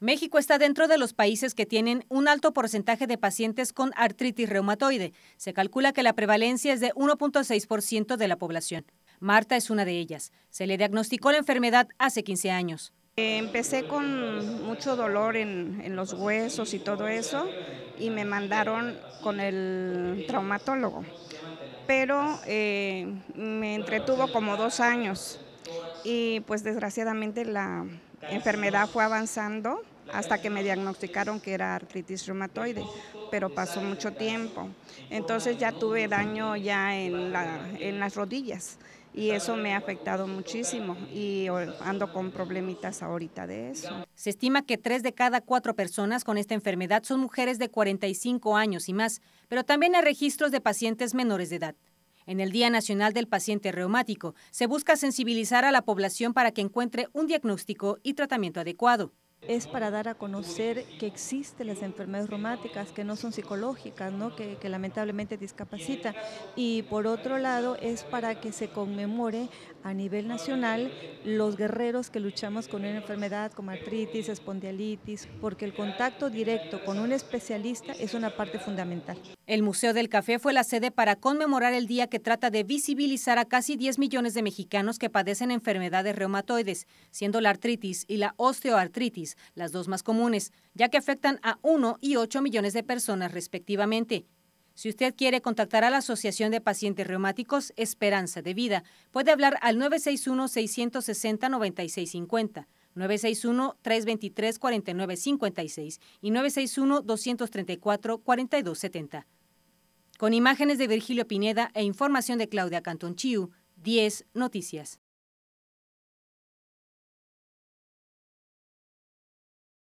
México está dentro de los países que tienen un alto porcentaje de pacientes con artritis reumatoide. Se calcula que la prevalencia es de 1.6% de la población. Marta es una de ellas. Se le diagnosticó la enfermedad hace 15 años. Empecé con mucho dolor en, los huesos y todo eso y me mandaron con el traumatólogo, pero eh, me entretuvo como dos años y pues desgraciadamente la enfermedad fue avanzando hasta que me diagnosticaron que era artritis reumatoide, pero pasó mucho tiempo. Entonces ya tuve daño ya en, en las rodillas y eso me ha afectado muchísimo y ando con problemitas ahorita de eso. Se estima que tres de cada cuatro personas con esta enfermedad son mujeres de 45 años y más, pero también hay registros de pacientes menores de edad. En el Día Nacional del Paciente Reumático se busca sensibilizar a la población para que encuentre un diagnóstico y tratamiento adecuado es para dar a conocer que existen las enfermedades reumáticas que no son psicológicas, ¿no? Que, lamentablemente discapacita. Y por otro lado es para que se conmemore a nivel nacional los guerreros que luchamos con una enfermedad como artritis, espondialitis, porque el contacto directo con un especialista es una parte fundamental. El Museo del Café fue la sede para conmemorar el día que trata de visibilizar a casi 10 millones de mexicanos que padecen enfermedades reumatoides, siendo la artritis y la osteoartritis las dos más comunes, ya que afectan a 1 y 8 millones de personas respectivamente. Si usted quiere contactar a la Asociación de Pacientes Reumáticos Esperanza de Vida, puede hablar al 961-660-9650. 961-323-4956 y 961-234-4270. Con imágenes de Virgilio Pineda e información de Claudia Cantonchiu, 10 Noticias.